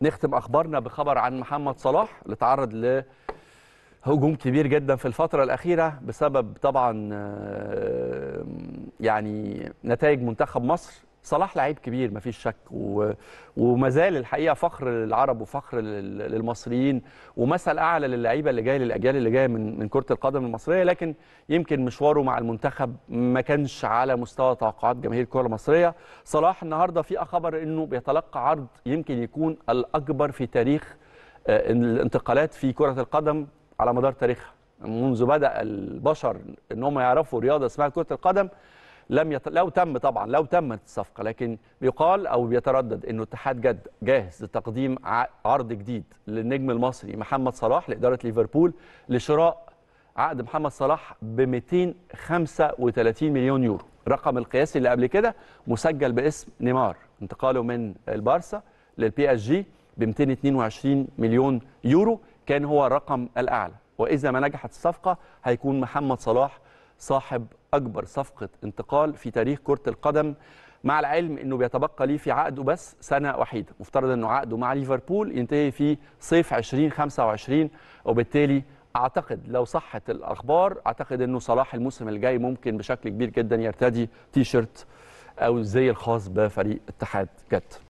نختم اخبارنا بخبر عن محمد صلاح اللي تعرض ل هجوم كبير جدا في الفترة الأخيرة بسبب طبعا آه، يعني نتائج منتخب مصر صلاح لعيب كبير مفيش شك و... وما زال الحقيقه فخر للعرب وفخر للمصريين ومثل اعلى للعيبه اللي جايه للاجيال اللي جايه من من كره القدم المصريه لكن يمكن مشواره مع المنتخب ما كانش على مستوى توقعات جماهير الكره المصريه صلاح النهارده في خبر انه بيتلقى عرض يمكن يكون الاكبر في تاريخ آه، الانتقالات في كره القدم على مدار تاريخها منذ بدا البشر ان هم يعرفوا رياضه اسمها كره القدم لم يت... لو تم طبعا لو تمت الصفقه لكن بيقال او بيتردد انه اتحاد جد جاهز لتقديم عرض جديد للنجم المصري محمد صلاح لاداره ليفربول لشراء عقد محمد صلاح ب 235 مليون يورو الرقم القياسي اللي قبل كده مسجل باسم نيمار انتقاله من البارسا للبي اس جي ب 222 مليون يورو كان هو الرقم الاعلى واذا ما نجحت الصفقه هيكون محمد صلاح صاحب أكبر صفقة انتقال في تاريخ كرة القدم مع العلم أنه بيتبقى ليه في عقده بس سنة وحيدة مفترض أنه عقده مع ليفربول ينتهي في صيف 2025 وبالتالي اعتقد لو صحت الاخبار اعتقد انه صلاح الموسم الجاي ممكن بشكل كبير جدا يرتدي تي شيرت او الزي الخاص بفريق اتحاد جد